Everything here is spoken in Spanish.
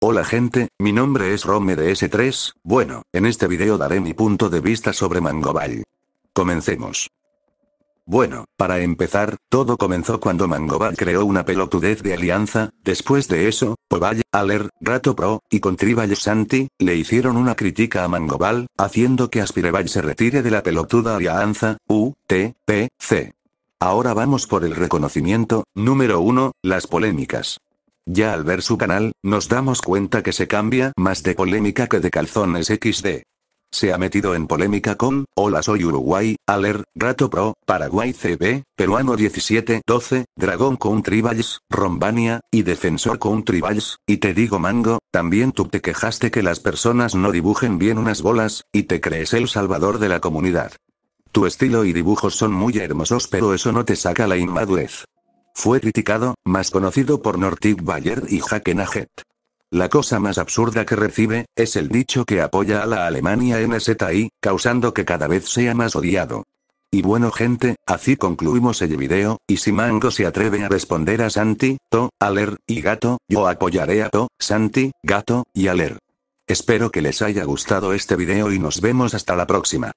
Hola gente, mi nombre es Rome de S3, bueno, en este video daré mi punto de vista sobre Mangobal. Comencemos. Bueno, para empezar, todo comenzó cuando Mangobal creó una pelotudez de alianza, después de eso, Poballe, Aler, Rato Pro, y Contribal Santi, le hicieron una crítica a Mangobal, haciendo que Aspireval se retire de la pelotuda alianza, U, T, P, C. Ahora vamos por el reconocimiento, número 1, las polémicas. Ya al ver su canal, nos damos cuenta que se cambia más de polémica que de calzones XD. Se ha metido en polémica con, hola soy Uruguay, Aler, Rato Pro, Paraguay CB, Peruano 17-12, Dragón Country Tribals, Rombania, y Defensor Country Tribals. y te digo Mango, también tú te quejaste que las personas no dibujen bien unas bolas, y te crees el salvador de la comunidad. Tu estilo y dibujos son muy hermosos pero eso no te saca la inmadurez. Fue criticado, más conocido por Nortig Bayer y Hackenaget. La cosa más absurda que recibe, es el dicho que apoya a la Alemania NZI, causando que cada vez sea más odiado. Y bueno gente, así concluimos el video, y si Mango se atreve a responder a Santi, To, Aler, y Gato, yo apoyaré a To, Santi, Gato, y Aler. Espero que les haya gustado este video y nos vemos hasta la próxima.